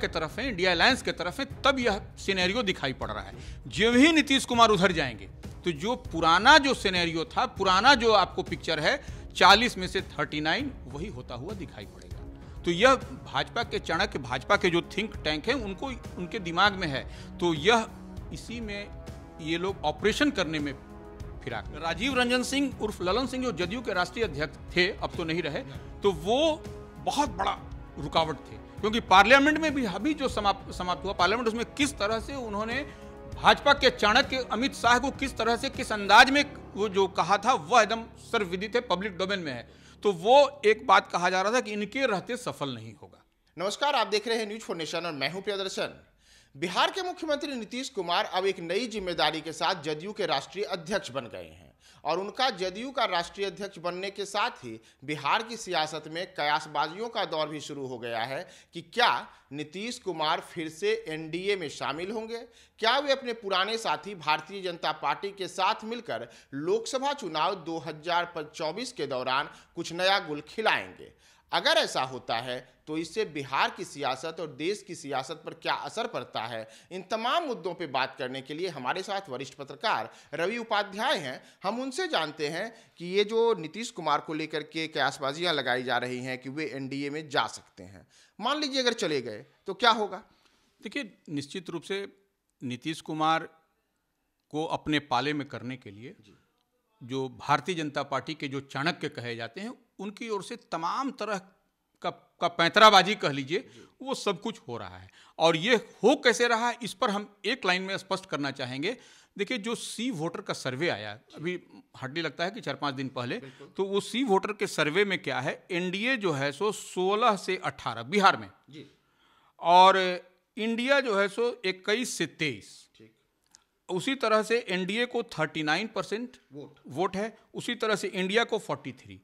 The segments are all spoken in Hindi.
के तरफ है इंडिया अलायंस के तरफ है तब यह सिनेरियो दिखाई पड़ रहा है जो ही नीतीश कुमार उधर जाएंगे तो जो पुराना जो सिनेरियो था पुराना जो आपको पिक्चर है 40 में से 39 वही होता हुआ दिखाई पड़ेगा तो यह भाजपा के चणक भाजपा के जो थिंक टैंक हैं उनको उनके दिमाग में है तो यह इसी में ये लोग ऑपरेशन करने में फिरा राजीव रंजन सिंह उर्फ ललन सिंह जो जदयू के राष्ट्रीय अध्यक्ष थे अब तो नहीं रहे तो वो बहुत बड़ा रुकावट थे क्योंकि पार्लियामेंट में भी अभी जो समाप्त समाप्त हुआ पार्लियामेंट उसमें किस तरह से उन्होंने भाजपा के चाणक्य अमित शाह को किस तरह से किस अंदाज में वो जो कहा था वह एकदम सर्वविदित है पब्लिक डोमेन में है तो वो एक बात कहा जा रहा था कि इनके रहते सफल नहीं होगा नमस्कार आप देख रहे हैं न्यूज फोर नेशन और मैं हूं प्रियदर्शन बिहार के मुख्यमंत्री नीतीश कुमार अब एक नई जिम्मेदारी के साथ जदयू के राष्ट्रीय अध्यक्ष बन गए हैं और उनका जदयू का राष्ट्रीय अध्यक्ष बनने के साथ ही बिहार की सियासत में कयासबाजियों का दौर भी शुरू हो गया है कि क्या नीतीश कुमार फिर से एनडीए में शामिल होंगे क्या वे अपने पुराने साथी भारतीय जनता पार्टी के साथ मिलकर लोकसभा चुनाव दो के दौरान कुछ नया गुल खिलाएंगे अगर ऐसा होता है तो इससे बिहार की सियासत और देश की सियासत पर क्या असर पड़ता है इन तमाम मुद्दों पर बात करने के लिए हमारे साथ वरिष्ठ पत्रकार रवि उपाध्याय हैं हम उनसे जानते हैं कि ये जो नीतीश कुमार को लेकर के कयासबाजियाँ लगाई जा रही हैं कि वे एनडीए में जा सकते हैं मान लीजिए अगर चले गए तो क्या होगा देखिए निश्चित रूप से नीतीश कुमार को अपने पाले में करने के लिए जो भारतीय जनता पार्टी के जो चाणक्य कहे जाते हैं उनकी ओर से तमाम तरह का का पैंतराबाजी कह लीजिए वो सब कुछ हो रहा है और ये हो कैसे रहा है इस पर हम एक लाइन में स्पष्ट करना चाहेंगे देखिए जो सी वोटर का सर्वे आया अभी हार्डली लगता है कि चार पाँच दिन पहले तो वो सी वोटर के सर्वे में क्या है एनडीए जो है सो 16 से 18 बिहार में जी। और इंडिया जो है सो 21 से 23 उसी तरह से एनडीए को 39 परसेंट वोट वोट है उसी तरह से इंडिया को 43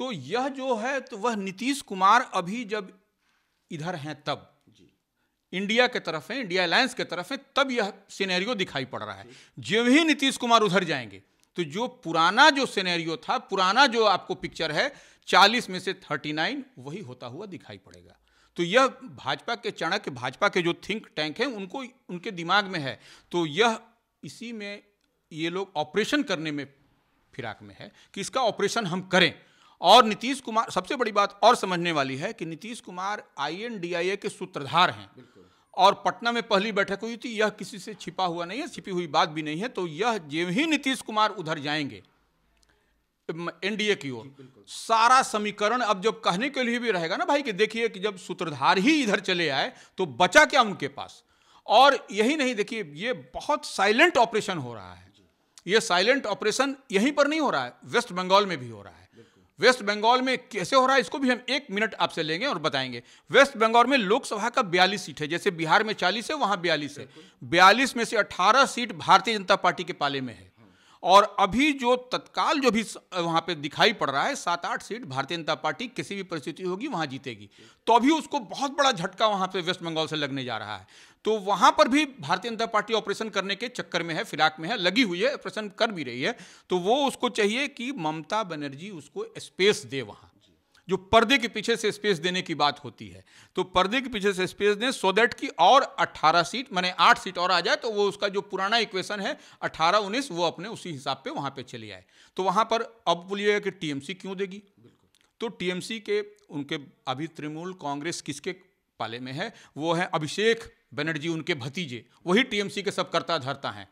तो यह जो है तो वह नीतीश कुमार अभी जब इधर हैं तब इंडिया के तरफ है इंडिया अलायंस के तरफ है तब यह सिनेरियो दिखाई पड़ रहा है जो ही नीतीश कुमार उधर जाएंगे तो जो पुराना जो सिनेरियो था पुराना जो आपको पिक्चर है 40 में से 39 वही होता हुआ दिखाई पड़ेगा तो यह भाजपा के चणक भाजपा के जो थिंक टैंक हैं उनको उनके दिमाग में है तो यह इसी में ये लोग ऑपरेशन करने में फिराक में है कि इसका ऑपरेशन हम करें और नीतीश कुमार सबसे बड़ी बात और समझने वाली है कि नीतीश कुमार आईएनडीआईए के सूत्रधार हैं और पटना में पहली बैठक हुई थी यह किसी से छिपा हुआ नहीं है छिपी हुई बात भी नहीं है तो यह जब ही नीतीश कुमार उधर जाएंगे एनडीए की ओर सारा समीकरण अब जब कहने के लिए भी रहेगा ना भाई कि देखिए कि जब सूत्रधार ही इधर चले आए तो बचा क्या उनके पास और यही नहीं देखिए ये बहुत साइलेंट ऑपरेशन हो रहा है ये साइलेंट ऑपरेशन यहीं पर नहीं हो रहा है वेस्ट बंगाल में भी हो रहा है वेस्ट बंगाल में कैसे हो रहा है इसको भी हम एक मिनट आपसे लेंगे और बताएंगे वेस्ट बंगाल में लोकसभा का बयालीस सीट है जैसे बिहार में चालीस है वहाँ बयालीस है बयालीस में से अठारह सीट भारतीय जनता पार्टी के पाले में है और अभी जो तत्काल जो भी वहाँ पे दिखाई पड़ रहा है सात आठ सीट भारतीय जनता पार्टी किसी भी परिस्थिति होगी वहाँ जीतेगी तो अभी उसको बहुत बड़ा झटका वहाँ पे वेस्ट बंगाल से लगने जा रहा है तो वहाँ पर भी भारतीय जनता पार्टी ऑपरेशन करने के चक्कर में है फिराक में है लगी हुई है ऑपरेशन कर भी रही है तो वो उसको चाहिए कि ममता बनर्जी उसको स्पेस दे वहाँ जो पर्दे के पीछे से स्पेस देने की बात होती है तो पर्दे के पीछे से स्पेस दें सो देट की और 18 सीट मैंने 8 सीट और आ जाए तो वो उसका जो पुराना इक्वेशन है 18 19 वो अपने उसी हिसाब पे वहाँ पे चले आए तो वहाँ पर अब बोलिएगा कि टीएमसी क्यों देगी तो टीएमसी के उनके अभी तृणमूल कांग्रेस किसके पाले में है वो है अभिषेक बनर्जी उनके भतीजे वही टीएमसी के सब करता धरता हैं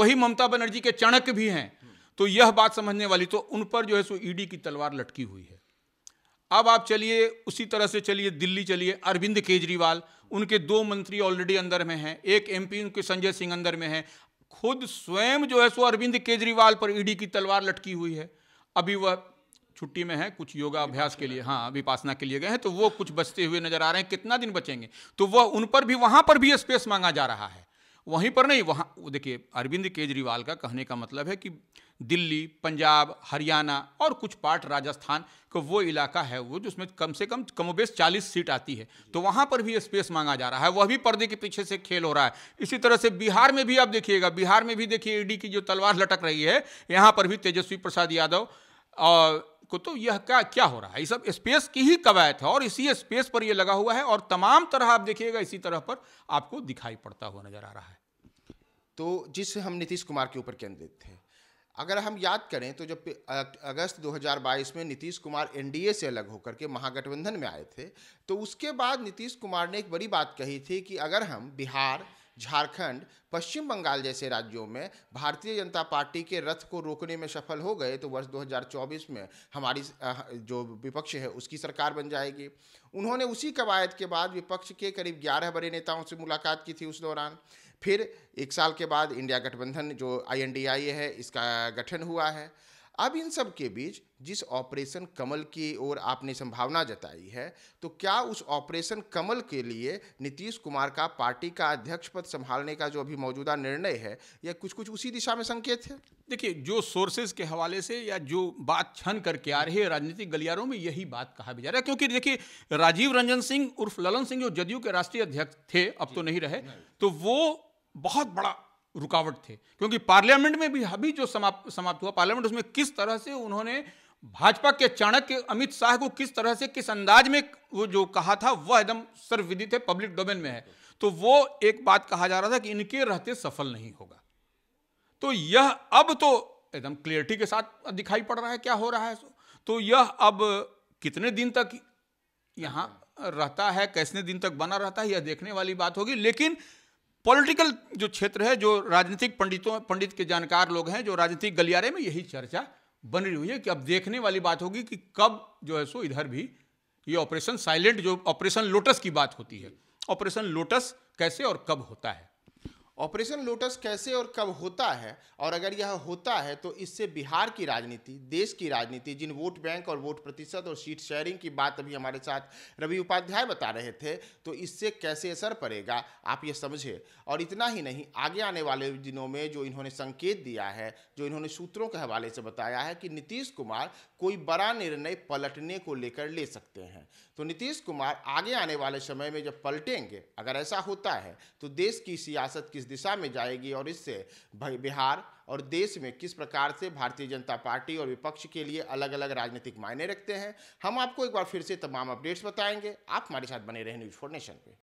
वही ममता बनर्जी के चाणक्य भी हैं तो यह बात समझने वाली तो उन पर जो है सो ईडी e की तलवार लटकी हुई है अब आप चलिए उसी तरह से चलिए दिल्ली चलिए अरविंद केजरीवाल उनके दो मंत्री ऑलरेडी अंदर में हैं एक एमपी उनके संजय सिंह अंदर में हैं खुद स्वयं जो है सो अरविंद केजरीवाल पर ईडी की तलवार लटकी हुई है अभी वह छुट्टी में है कुछ योगा अभ्यास के लिए हाँ विपासना के लिए गए हैं तो वो कुछ बचते हुए नजर आ रहे हैं कितना दिन बचेंगे तो वह उन पर भी वहां पर भी स्पेस मांगा जा रहा है वहीं पर नहीं वहाँ देखिए अरविंद केजरीवाल का कहने का मतलब है कि दिल्ली पंजाब हरियाणा और कुछ पार्ट राजस्थान का वो इलाका है वो जिसमें कम से कम कमोबेश चालीस सीट आती है तो वहाँ पर भी स्पेस मांगा जा रहा है वह भी पर्दे के पीछे से खेल हो रहा है इसी तरह से बिहार में भी आप देखिएगा बिहार में भी देखिए ईडी की जो तलवार लटक रही है यहाँ पर भी तेजस्वी प्रसाद यादव और को तो यह क्या क्या हो रहा है ये सब स्पेस की ही कवायत है और इसी स्पेस पर यह लगा हुआ है और तमाम तरह आप देखिएगा इसी तरह पर आपको दिखाई पड़ता हुआ नजर आ रहा है तो जिस हम नीतीश कुमार के ऊपर केंद्रित थे अगर हम याद करें तो जब अगस्त 2022 में नीतीश कुमार एनडीए से अलग होकर के महागठबंधन में आए थे तो उसके बाद नीतीश कुमार ने एक बड़ी बात कही थी कि अगर हम बिहार झारखंड पश्चिम बंगाल जैसे राज्यों में भारतीय जनता पार्टी के रथ को रोकने में सफल हो गए तो वर्ष 2024 में हमारी जो विपक्ष है उसकी सरकार बन जाएगी उन्होंने उसी कवायद के बाद विपक्ष के करीब 11 बड़े नेताओं से मुलाकात की थी उस दौरान फिर एक साल के बाद इंडिया गठबंधन जो आई है इसका गठन हुआ है अब इन सब के बीच जिस ऑपरेशन कमल की ओर आपने संभावना जताई है तो क्या उस ऑपरेशन कमल के लिए नीतीश कुमार का पार्टी का अध्यक्ष पद संभालने का जो अभी मौजूदा निर्णय है या कुछ कुछ उसी दिशा में संकेत है देखिए जो सोर्सेज के हवाले से या जो बात छन करके आ रही है राजनीतिक गलियारों में यही बात कहा भी जा रहा है क्योंकि देखिए राजीव रंजन सिंह उर्फ ललन सिंह जो जदयू के राष्ट्रीय अध्यक्ष थे अब तो नहीं रहे तो वो बहुत बड़ा रुकावट थे क्योंकि पार्लियामेंट में भी अभी जो समाप्त समाप्त हुआ पार्लियामेंट उसमें किस तरह से उन्होंने भाजपा के चाणक्य अमित शाह को किस तरह से किस अंदाज में वो जो कहा था वह एकदम सर्वविदित है पब्लिक डोमेन में है तो वो एक बात कहा जा रहा था कि इनके रहते सफल नहीं होगा तो यह अब तो एकदम क्लियरिटी के साथ दिखाई पड़ रहा है क्या हो रहा है तो यह अब कितने दिन तक यहाँ रहता है कैसे दिन तक बना रहता है यह देखने वाली बात होगी लेकिन पॉलिटिकल जो क्षेत्र है जो राजनीतिक पंडितों पंडित के जानकार लोग हैं जो राजनीतिक गलियारे में यही चर्चा बन रही हुई है कि अब देखने वाली बात होगी कि कब जो है सो इधर भी ये ऑपरेशन साइलेंट जो ऑपरेशन लोटस की बात होती है ऑपरेशन लोटस कैसे और कब होता है ऑपरेशन लोटस कैसे और कब होता है और अगर यह होता है तो इससे बिहार की राजनीति देश की राजनीति जिन वोट बैंक और वोट प्रतिशत और सीट शेयरिंग की बात अभी हमारे साथ रवि उपाध्याय बता रहे थे तो इससे कैसे असर पड़ेगा आप ये समझे और इतना ही नहीं आगे आने वाले दिनों में जो इन्होंने संकेत दिया है जो इन्होंने सूत्रों के हवाले से बताया है कि नीतीश कुमार कोई बड़ा निर्णय पलटने को लेकर ले सकते हैं तो नीतीश कुमार आगे आने वाले समय में जब पलटेंगे अगर ऐसा होता है तो देश की सियासत किस दिशा में जाएगी और इससे बिहार और देश में किस प्रकार से भारतीय जनता पार्टी और विपक्ष के लिए अलग अलग राजनीतिक मायने रखते हैं हम आपको एक बार फिर से तमाम अपडेट्स बताएंगे आप हमारे साथ बने रहे न्यूज़ फोर नेशन पे